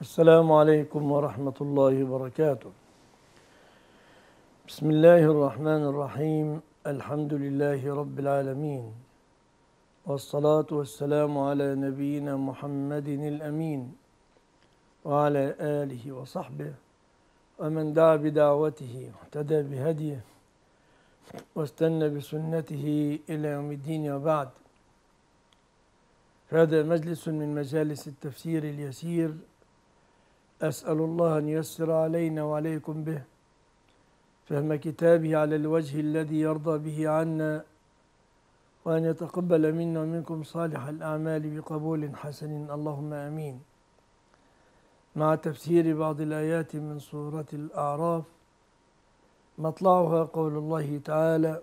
السلام عليكم ورحمة الله وبركاته بسم الله الرحمن الرحيم الحمد لله رب العالمين والصلاة والسلام على نبينا محمد الأمين وعلى آله وصحبه ومن دعا بدعوته واهتدى بهديه واستنى بسنته إلى يوم الدين وبعد فهذا مجلس من مجالس التفسير اليسير أسأل الله أن ييسر علينا وعليكم به فهم كتابه على الوجه الذي يرضى به عنا وأن يتقبل منا ومنكم صالح الأعمال بقبول حسن اللهم آمين مع تفسير بعض الآيات من سورة الأعراف مطلعها قول الله تعالى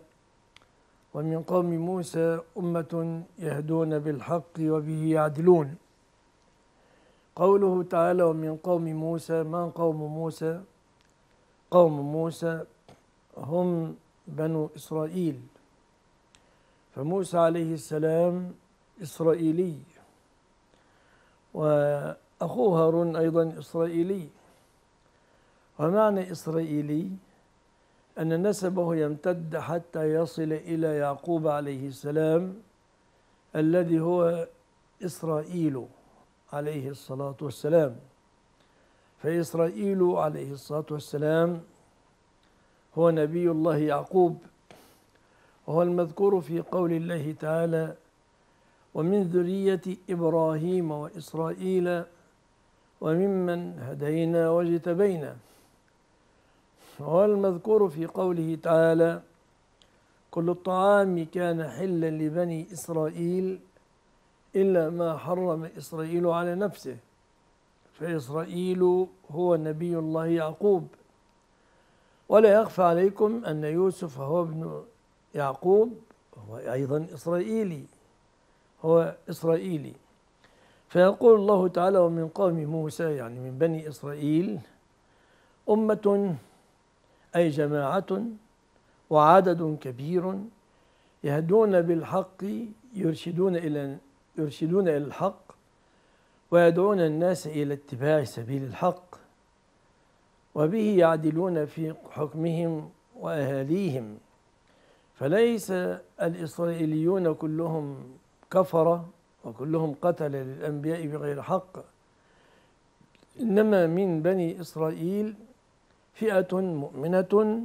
ومن قوم موسى أمة يهدون بالحق وبه يعدلون قوله تعالى ومن قوم موسى من قوم موسى قوم موسى هم بنو إسرائيل فموسى عليه السلام إسرائيلي وأخوه هارون أيضا إسرائيلي ومعنى إسرائيلي أن نسبه يمتد حتى يصل إلى يعقوب عليه السلام الذي هو إسرائيل عليه الصلاة والسلام فإسرائيل عليه الصلاة والسلام هو نبي الله يعقوب وهو المذكور في قول الله تعالى ومن ذرية إبراهيم وإسرائيل وممن هدينا واجتبينا وهو المذكور في قوله تعالى كل الطعام كان حلا لبني إسرائيل إلا ما حرم إسرائيل على نفسه فإسرائيل هو نبي الله يعقوب ولا يخفى عليكم أن يوسف هو ابن يعقوب هو أيضا إسرائيلي هو إسرائيلي فيقول الله تعالى ومن قوم موسى يعني من بني إسرائيل أمة أي جماعة وعدد كبير يهدون بالحق يرشدون إلى يرشدون إلى الحق ويدعون الناس إلى اتباع سبيل الحق وبه يعدلون في حكمهم وأهاليهم فليس الإسرائيليون كلهم كفرة وكلهم قتل للأنبياء بغير حق إنما من بني إسرائيل فئة مؤمنة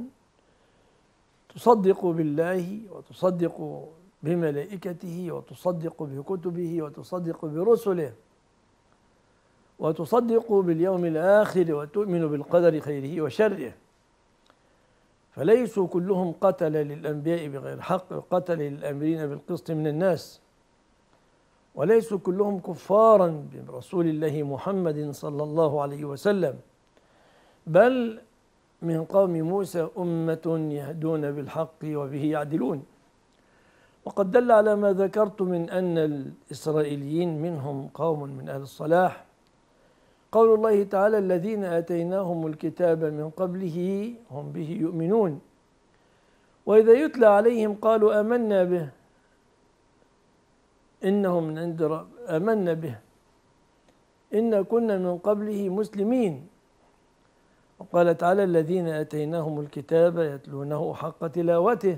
تصدق بالله وتصدق بملائكته وتصدق بكتبه وتصدق برسله وتصدق باليوم الآخر وتؤمن بالقدر خيره وشره فليسوا كلهم قتل للأنبياء بغير حق وقتل للأمرين بالقسط من الناس وليسوا كلهم كفارا برسول الله محمد صلى الله عليه وسلم بل من قوم موسى أمة يهدون بالحق وبه يعدلون وقد دل على ما ذكرت من أن الإسرائيليين منهم قوم من أهل الصلاح قول الله تعالى الذين آتيناهم الكتاب من قبله هم به يؤمنون وإذا يتلى عليهم قالوا آمنا به إنهم من عند آمنا به إن كنا من قبله مسلمين وقال تعالى الذين آتيناهم الكتاب يتلونه حق تلاوته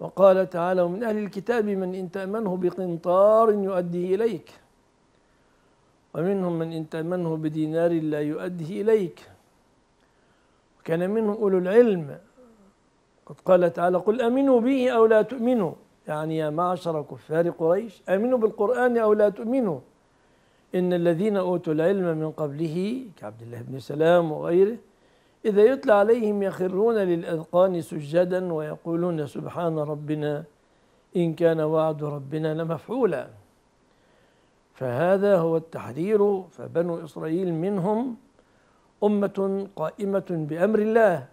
وقال تعالى ومن أهل الكتاب من إن تأمنه بقنطار يؤديه إليك ومنهم من إن تأمنه بدينار لا يؤديه إليك وكان منهم أولو العلم قد قال تعالى قل أمنوا به أو لا تؤمنوا يعني يا معشر كفار قريش آمنوا بالقرآن أو لا تؤمنوا إن الذين أوتوا العلم من قبله كعبد الله بن سلام وغيره إذا يتلى عليهم يخرون للأذقان سجدا ويقولون سبحان ربنا إن كان وعد ربنا لمفعولا فهذا هو التحذير فبنو إسرائيل منهم أمة قائمة بأمر الله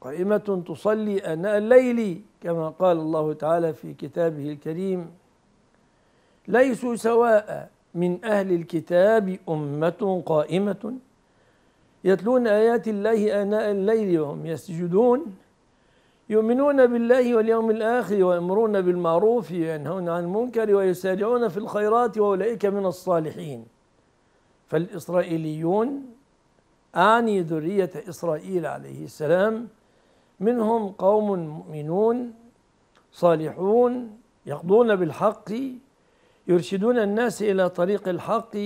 قائمة تصلي آناء الليل كما قال الله تعالى في كتابه الكريم ليسوا سواء من أهل الكتاب أمة قائمة يتلون آيات الله آناء الليل وهم يسجدون يؤمنون بالله واليوم الآخر ويأمرون بالمعروف وينهون عن المنكر ويسارعون في الخيرات وأولئك من الصالحين فالإسرائيليون أعني ذرية إسرائيل عليه السلام منهم قوم مؤمنون صالحون يقضون بالحق يرشدون الناس إلى طريق الحق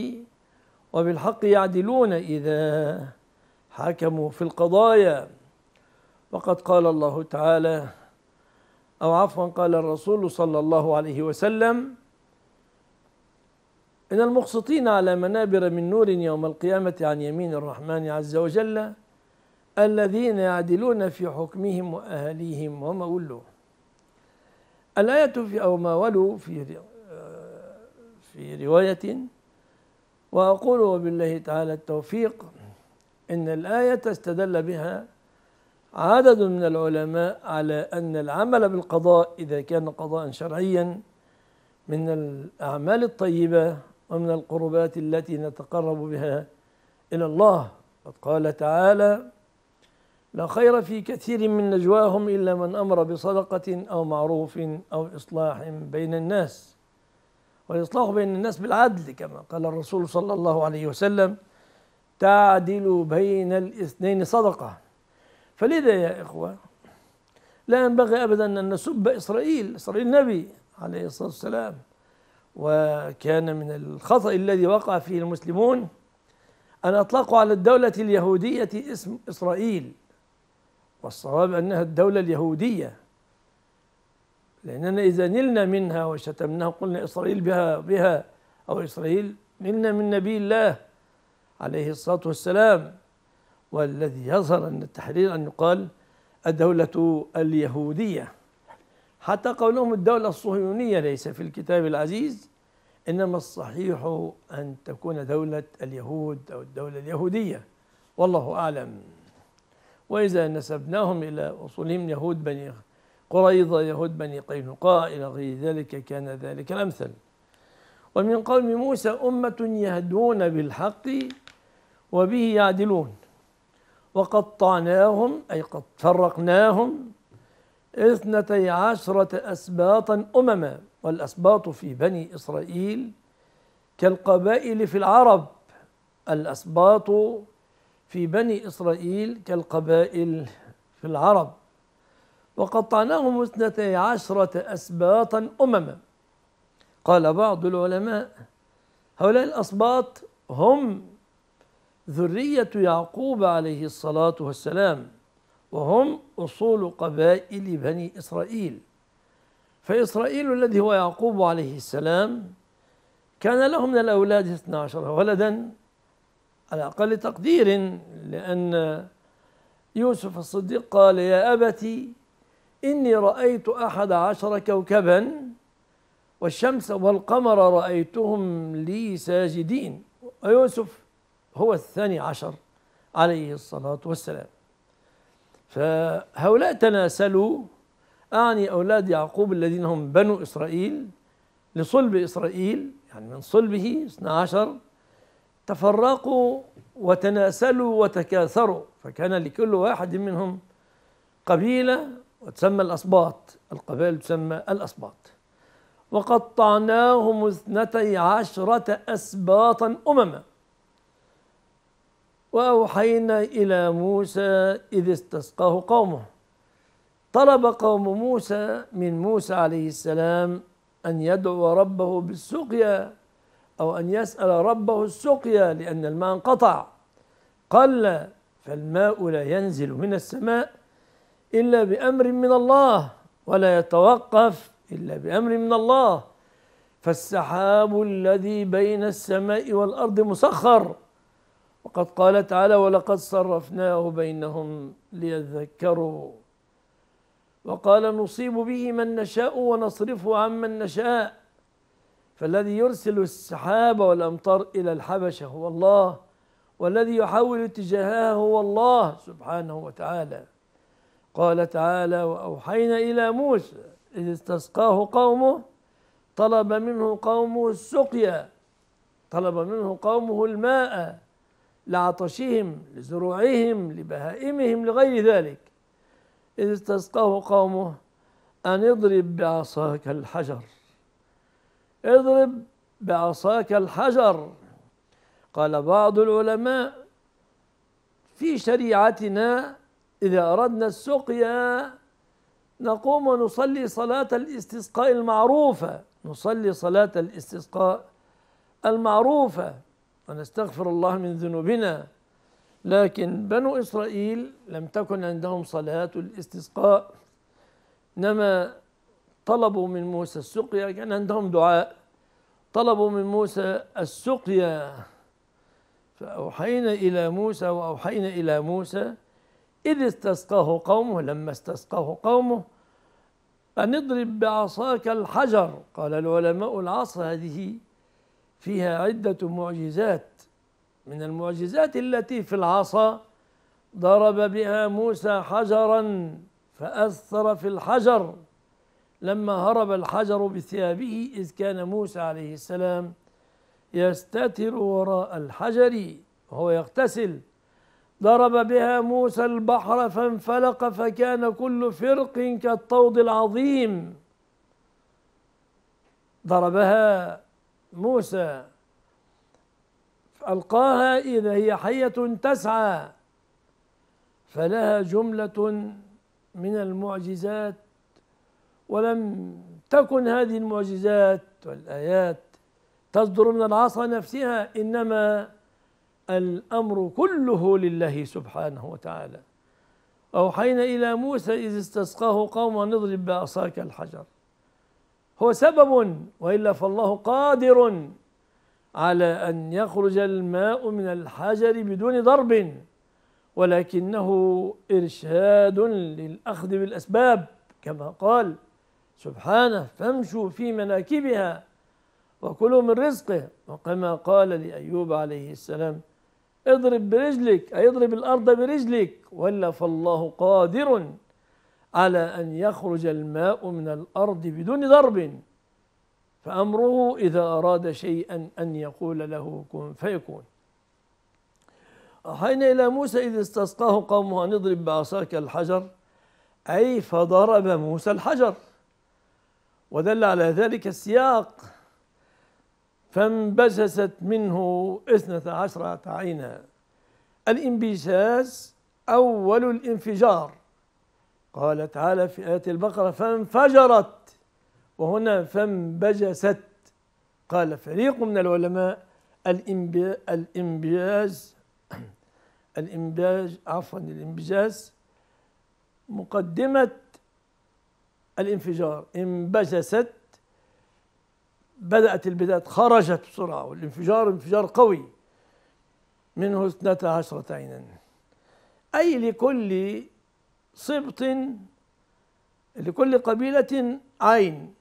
وبالحق يعدلون إذا حكموا في القضايا وقد قال الله تعالى أو عفوا قال الرسول صلى الله عليه وسلم إن المقسطين على منابر من نور يوم القيامة عن يمين الرحمن عز وجل الذين يعدلون في حكمهم وأهليهم وما ولوا الآية في أو ما ولوا في آه، في رواية وأقول وبالله تعالى التوفيق إن الآية استدل بها عدد من العلماء على أن العمل بالقضاء إذا كان قضاء شرعيا من الأعمال الطيبة ومن القربات التي نتقرب بها إلى الله قد قال تعالى لا خير في كثير من نجواهم إلا من أمر بصدقة أو معروف أو إصلاح بين الناس والإصلاح بين الناس بالعدل كما قال الرسول صلى الله عليه وسلم تعدل بين الاثنين صدقة فلذا يا إخوة لا ينبغي أبدا أن نسب إسرائيل إسرائيل نبي عليه الصلاة والسلام وكان من الخطأ الذي وقع فيه المسلمون أن أطلقوا على الدولة اليهودية اسم إسرائيل والصواب أنها الدولة اليهودية لأننا إذا نلنا منها وشتمناها قلنا إسرائيل بها بها أو إسرائيل نلنا من نبي الله عليه الصلاة والسلام والذي يظهر أن التحرير أن يقال الدولة اليهودية حتى قولهم الدولة الصهيونية ليس في الكتاب العزيز إنما الصحيح أن تكون دولة اليهود أو الدولة اليهودية والله أعلم وإذا نسبناهم إلى أصولهم يهود بني قريضة يهود بني قينقاع إلى غير ذلك كان ذلك الأمثل ومن قوم موسى أمة يهدون بالحق وبه يعدلون وقطعناهم أي قد فرقناهم اثنتي عشرة أسباطا أمما والأسباط في بني إسرائيل كالقبائل في العرب الأسباط في بني إسرائيل كالقبائل في العرب وقطعناهم اثنتي عشرة أسباطا أمما قال بعض العلماء هؤلاء الأسباط هم ذرية يعقوب عليه الصلاة والسلام وهم أصول قبائل بني إسرائيل فإسرائيل الذي هو يعقوب عليه السلام كان له من الأولاد 12 ولدا على أقل تقدير لأن يوسف الصديق قال يا أبتي إني رأيت أحد عشر كوكبا والشمس والقمر رأيتهم لي ساجدين ويوسف هو الثاني عشر عليه الصلاة والسلام فهؤلاء تناسلوا أعني أولاد يعقوب الذين هم بنو إسرائيل لصلب إسرائيل يعني من صلبه عشر تفرقوا وتناسلوا وتكاثروا فكان لكل واحد منهم قبيلة وتسمى الأسباط القبائل تسمى الأسباط وقطعناهم اثنتي عشرة أسباطا أمما وأوحينا إلى موسى إذ استسقاه قومه طلب قوم موسى من موسى عليه السلام أن يدعو ربه بالسقيا أو أن يسأل ربه السقيا لأن الماء انقطع قل فالماء لا ينزل من السماء إلا بأمر من الله ولا يتوقف إلا بأمر من الله فالسحاب الذي بين السماء والأرض مسخر وقد قال تعالى ولقد صرفناه بينهم ليذكروا وقال نصيب به من نشاء ونصرفه عمن نشاء فالذي يرسل السحاب والأمطار إلى الحبشة هو الله والذي يحول اتجاهها هو الله سبحانه وتعالى قال تعالى وأوحينا إلى موسى إذ استسقاه قومه طلب منه قومه السقيا طلب منه قومه الماء لعطشهم لزروعهم لبهائمهم لغير ذلك إذ استسقاه قومه أن اضرب بعصاك الحجر اضرب بعصاك الحجر قال بعض العلماء في شريعتنا إذا أردنا السقيا نقوم ونصلي صلاة الاستسقاء المعروفة نصلي صلاة الاستسقاء المعروفة ونستغفر الله من ذنوبنا لكن بنو إسرائيل لم تكن عندهم صلاة الاستسقاء إنما طلبوا من موسى السقيا كان عندهم دعاء طلبوا من موسى السقيا فأوحينا إلى موسى وأوحينا إلى موسى إذ استسقاه قومه لما استسقاه قومه أن اضرب بعصاك الحجر قال العلماء العصا هذه فيها عدة معجزات من المعجزات التي في العصا ضرب بها موسى حجرا فأثر في الحجر لما هرب الحجر بثيابه إذ كان موسى عليه السلام يستتر وراء الحجر وهو يغتسل ضرب بها موسى البحر فانفلق فكان كل فرق كالطود العظيم ضربها موسى ألقاها إذا هي حية تسعى فلها جملة من المعجزات ولم تكن هذه المعجزات والآيات تصدر من العصا نفسها إنما الأمر كله لله سبحانه وتعالى أوحينا إلى موسى إذ استسقاه قوم نضرب بعصاك الحجر هو سبب والا فالله قادر على ان يخرج الماء من الحجر بدون ضرب ولكنه ارشاد للاخذ بالاسباب كما قال سبحانه فامشوا في مناكبها وكلوا من رزقه وكما قال لايوب عليه السلام اضرب برجلك اي اضرب الارض برجلك ولا فالله قادر على أن يخرج الماء من الأرض بدون ضرب فأمره إذا أراد شيئا أن يقول له كن فيكون أحينا إلى موسى إذ استسقاه قومه أن اضرب بعصاك الحجر أي فضرب موسى الحجر ودل على ذلك السياق فانبسست منه اثنتا عشرة عينا الانبساس أول الانفجار قال تعالى في آية البقرة فانفجرت وهنا فانبجست قال فريق من العلماء الانبياز الانبياز عفوا الانبجاز مقدمة الانفجار انبجست بدأت البداية خرجت بسرعة والانفجار انفجار قوي منه اثنتا عشرة عينا أي لكل سبط لكل قبيلة عين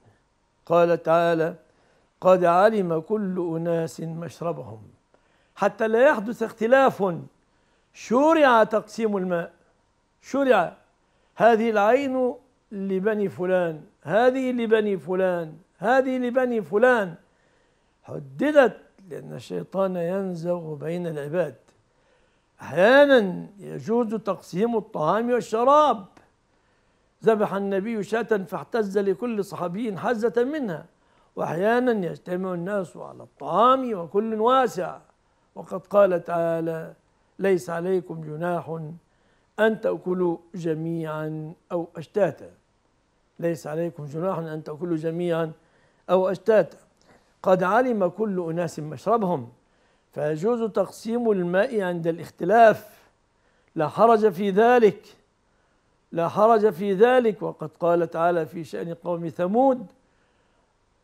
قال تعالى قد علم كل أناس مشربهم حتى لا يحدث اختلاف شرع تقسيم الماء شرع هذه العين لبني فلان هذه لبني فلان هذه لبني فلان حددت لأن الشيطان ينزغ بين العباد أحيانا يجوز تقسيم الطعام والشراب ذبح النبي شاة فاحتز لكل صحابي حزة منها وأحيانا يجتمع الناس على الطعام وكل واسع وقد قال تعالى ليس عليكم جناح أن تأكلوا جميعا أو أشتاتا ليس عليكم جناح أن تأكلوا جميعا أو أشتاتا قد علم كل أناس مشربهم فيجوز تقسيم الماء عند الاختلاف لا حرج في ذلك لا حرج في ذلك وقد قال تعالى في شأن قوم ثمود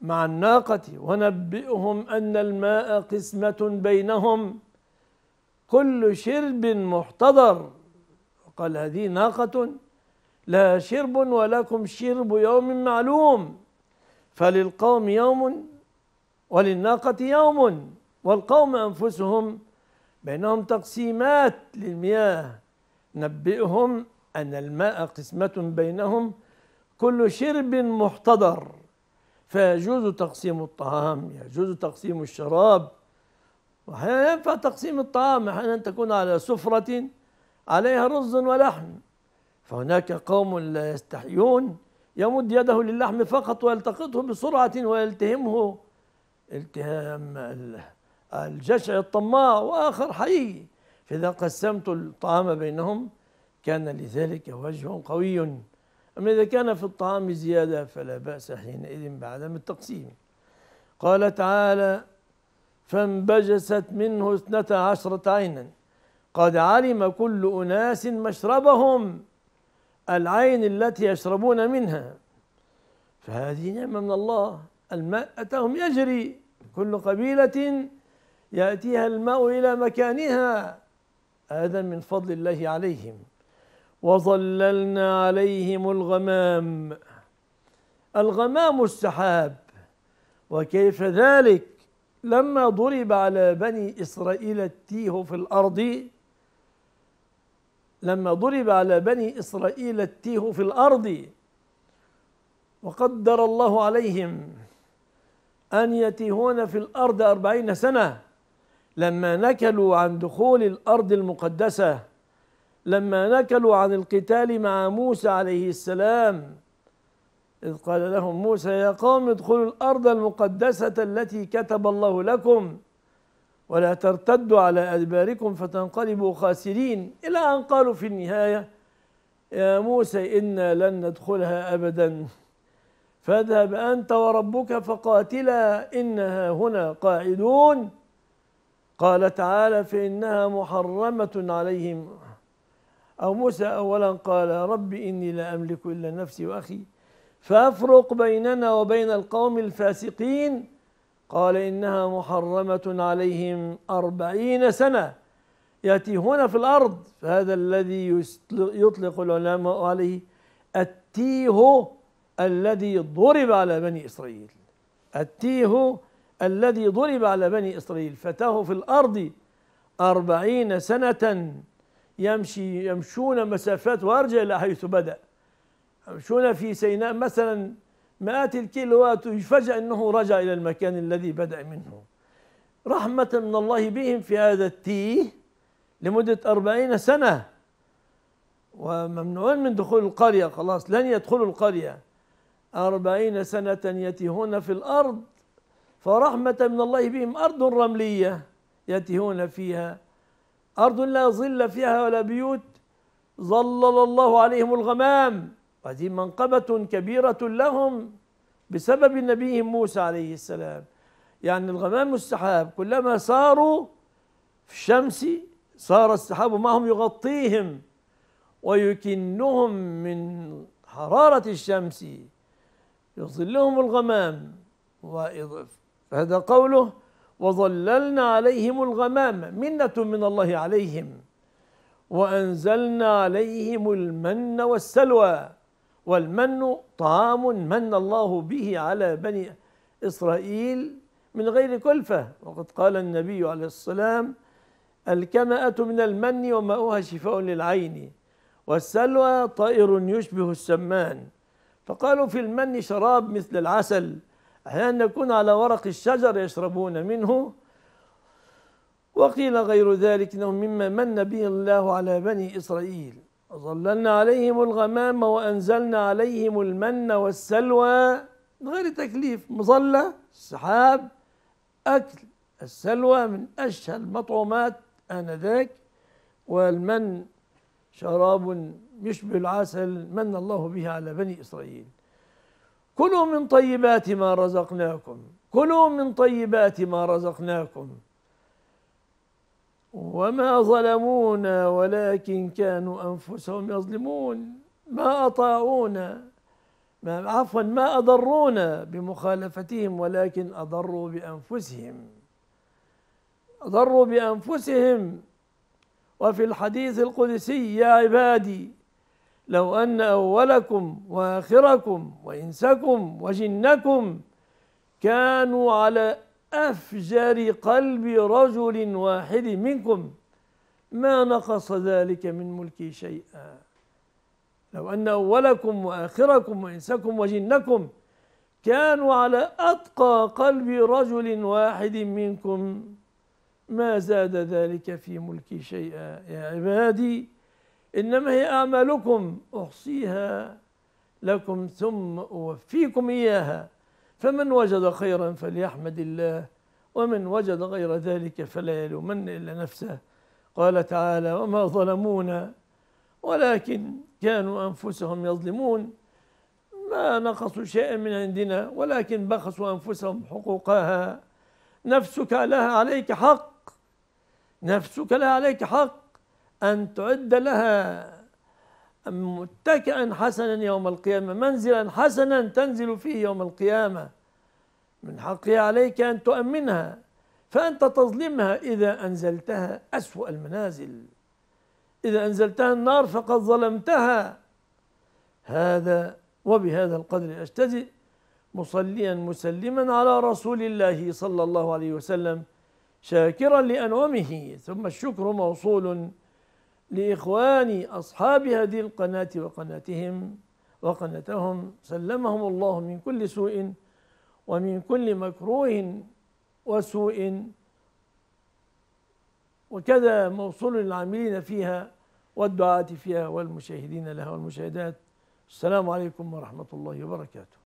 مع الناقة ونبئهم أن الماء قسمة بينهم كل شرب محتضر قال هذه ناقة لها شرب ولكم شرب يوم معلوم فللقوم يوم وللناقة يوم والقوم أنفسهم بينهم تقسيمات للمياه نبئهم أن الماء قسمة بينهم كل شرب محتضر فيجوز تقسيم الطعام يجوز تقسيم الشراب وأحيانا ينفع تقسيم الطعام أحيانا تكون على سفرة عليها رز ولحم فهناك قوم لا يستحيون يمد يده للحم فقط ويلتقطه بسرعة ويلتهمه التهام الجشع الطماع وآخر حقيقي فإذا قسمت الطعام بينهم كان لذلك وجه قوي أما إذا كان في الطعام زيادة فلا بأس حينئذ بعدم التقسيم قال تعالى فانبجست منه اثنتا عشرة عينا قد علم كل أناس مشربهم العين التي يشربون منها فهذه نعمة من الله الماء أتاهم يجري كل قبيلة يأتيها الماء إلى مكانها هذا من فضل الله عليهم وظللنا عليهم الغمام الغمام السحاب وكيف ذلك لما ضرب على بني إسرائيل التيه في الأرض لما ضرب على بني إسرائيل التيه في الأرض وقدر الله عليهم أن يتيهون في الأرض أربعين سنة لما نكلوا عن دخول الأرض المقدسة لما نكلوا عن القتال مع موسى عليه السلام إذ قال لهم موسى يا قوم ادخلوا الأرض المقدسة التي كتب الله لكم ولا ترتدوا على أدباركم فتنقلبوا خاسرين إلى أن قالوا في النهاية يا موسى إنا لن ندخلها أبدا فاذهب أنت وربك فقاتلا إنها هنا قاعدون قال تعالى فإنها محرمة عليهم أو موسى أولا قال رب إني لا أملك إلا نفسي وأخي فأفرق بيننا وبين القوم الفاسقين قال إنها محرمة عليهم أربعين سنة يأتي هنا في الأرض فهذا الذي يطلق العلماء عليه التيه الذي ضرب على بني إسرائيل التيه الذي ضرب على بني إسرائيل فتاه في الأرض أربعين سنة يمشي يمشون مسافات وأرجع إلى حيث بدأ يمشون في سيناء مثلا مئات الكيلوات فجأة أنه رجع إلى المكان الذي بدأ منه رحمة من الله بهم في هذا التيه لمدة أربعين سنة وممنوعون من دخول القرية خلاص لن يدخلوا القرية أربعين سنة يتيهون في الأرض فرحمة من الله بهم أرض رملية يتهون فيها أرض لا ظل فيها ولا بيوت ظلل الله عليهم الغمام وهذه منقبة كبيرة لهم بسبب نبيهم موسى عليه السلام يعني الغمام والسحاب كلما ساروا في الشمس صار السحاب معهم يغطيهم ويكنهم من حرارة الشمس يظلهم الغمام وإضف فهذا قوله وظللنا عليهم الغمام منة من الله عليهم وأنزلنا عليهم المن والسلوى والمن طعام من الله به على بني إسرائيل من غير كلفة وقد قال النبي عليه السلام الكمأة من المن وماؤها شفاء للعين والسلوى طائر يشبه السمان فقالوا في المن شراب مثل العسل أحيانا يكون على ورق الشجر يشربون منه وقيل غير ذلك انه مما من به الله على بني اسرائيل وظللنا عليهم الغمام وانزلنا عليهم المن والسلوى من غير تكليف مظله سحاب اكل السلوى من اشهى المطعومات انذاك والمن شراب يشبه العسل من الله به على بني اسرائيل كلوا من طيبات ما رزقناكم كلوا من طيبات ما رزقناكم وما ظلمونا ولكن كانوا أنفسهم يظلمون ما أطاعونا ما عفوا ما أضرونا بمخالفتهم ولكن أضروا بأنفسهم أضروا بأنفسهم وفي الحديث القدسي يا عبادي لو أن أولكم وآخركم وإنسكم وجنكم كانوا على أفجر قلب رجل واحد منكم ما نقص ذلك من ملكي شيئا لو أن أولكم وآخركم وإنسكم وجنكم كانوا على أتقى قلب رجل واحد منكم ما زاد ذلك في ملكي شيئا يا عبادي إنما هي أعمالكم أحصيها لكم ثم أوفيكم إياها فمن وجد خيرا فليحمد الله ومن وجد غير ذلك فلا يلومن إلا نفسه قال تعالى وما ظلمونا ولكن كانوا أنفسهم يظلمون ما نقصوا شيئا من عندنا ولكن بخسوا أنفسهم حقوقها نفسك لها عليك حق نفسك لها عليك حق أن تعد لها متكئا حسنا يوم القيامة منزلا حسنا تنزل فيه يوم القيامة من حقها عليك أن تؤمنها فأنت تظلمها إذا أنزلتها أسوأ المنازل إذا أنزلتها النار فقد ظلمتها هذا وبهذا القدر أجتزئ مصليا مسلما على رسول الله صلى الله عليه وسلم شاكرا لأنعمه ثم الشكر موصول لإخوان أصحاب هذه القناة وقناتهم وقناتهم سلمهم الله من كل سوء ومن كل مكروه وسوء وكذا موصول العاملين فيها والدعاة فيها والمشاهدين لها والمشاهدات السلام عليكم ورحمة الله وبركاته